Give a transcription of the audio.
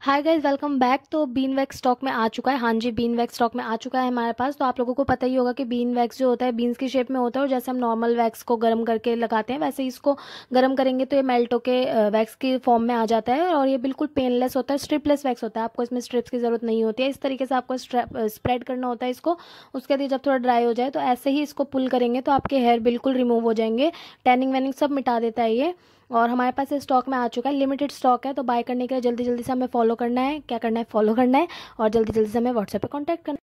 हाय guys welcome back तो बीन वैक्स स्टॉक में आ चुका है हाँ जी बीन वैक्स स्टॉक में आ चुका है हमारे पास तो आप लोगों को पता ही होगा कि बीन वैक्स जो होता है बीन्स की शेप में होता है और जैसे हम नॉर्मल वैक्स को गर्म करके लगाते हैं वैसे इसको गर्म करेंगे तो ये मेल्ट होकर वैक्स की फॉर्म में आ जाता है और ये बिल्कुल पेनलेस होता है स्ट्रिपलेस वैक्स होता है आपको इसमें स्ट्रिप्स की ज़रूरत नहीं होती है इस तरीके से आपको स्प्रेड करना होता है इसको उसके बाद जब थोड़ा ड्राई हो जाए तो ऐसे ही इसको पुल करेंगे तो आपके हेयर बिल्कुल रिमूव हो जाएंगे टैनिंग वैनिंग सब मिटा देता है ये और हमारे पास स्टॉक में आ चुका है लिमिटेड स्टॉक है तो बाय करने के लिए जल्दी जल्दी से हमें फॉलो करना है क्या करना है फॉलो करना है और जल्दी जल्दी से हमें व्हाट्सएप पर कॉन्टैक्ट करना है